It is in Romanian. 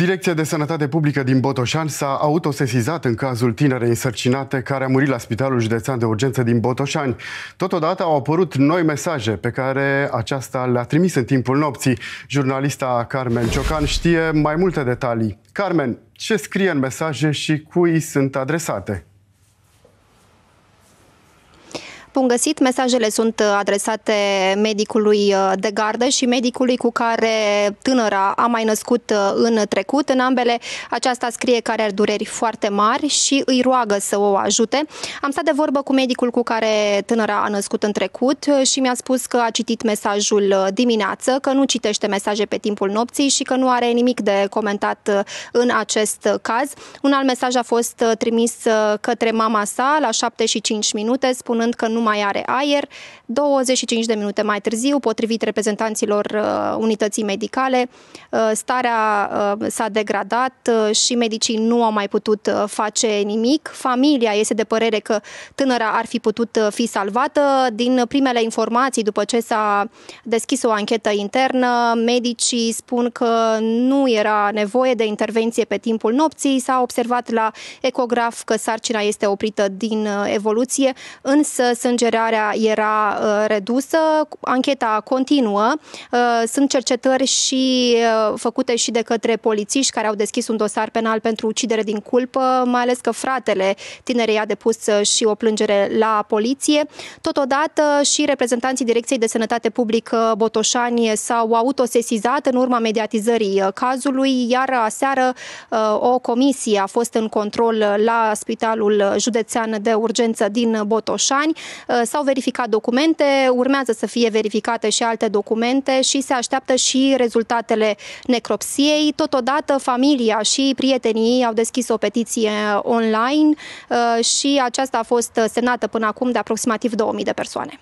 Direcția de Sănătate Publică din Botoșan s-a autosesizat în cazul tinerei însărcinate care a murit la Spitalul Județean de Urgență din Botoșani. Totodată au apărut noi mesaje pe care aceasta le-a trimis în timpul nopții. Jurnalista Carmen Ciocan știe mai multe detalii. Carmen, ce scrie în mesaje și cui sunt adresate? Bun găsit, mesajele sunt uh, adresate medicului uh, de gardă și medicului cu care tânăra a mai născut uh, în trecut. În ambele aceasta scrie care are dureri foarte mari și îi roagă să o ajute. Am stat de vorbă cu medicul cu care tânăra a născut în trecut și mi-a spus că a citit mesajul dimineață, că nu citește mesaje pe timpul nopții și că nu are nimic de comentat în acest caz. Un alt mesaj a fost trimis către mama sa la 75 minute, spunând că nu nu mai are aer. 25 de minute mai târziu, potrivit reprezentanților uh, unității medicale, uh, starea uh, s-a degradat și medicii nu au mai putut face nimic. Familia este de părere că tânăra ar fi putut fi salvată. Din primele informații, după ce s-a deschis o anchetă internă, medicii spun că nu era nevoie de intervenție pe timpul nopții. S-a observat la ecograf că sarcina este oprită din evoluție, însă sunt sângerarea era uh, redusă. Ancheta continuă. Uh, sunt cercetări și uh, făcute și de către polițiști care au deschis un dosar penal pentru ucidere din culpă, mai ales că fratele tinerei a depus și o plângere la poliție. Totodată și reprezentanții Direcției de Sănătate Publică Botoșani s-au autosesizat în urma mediatizării cazului, iar aseară o comisie a fost în control la Spitalul Județean de Urgență din Botoșani. Uh, s-au verificat documente, urmează să fie verificate și alte documente și se așteaptă și rezultatele necropsiei. Totodată, familia și prietenii au deschis o petiție online uh, și aceasta a fost semnată până acum de aproximativ 2000 de persoane.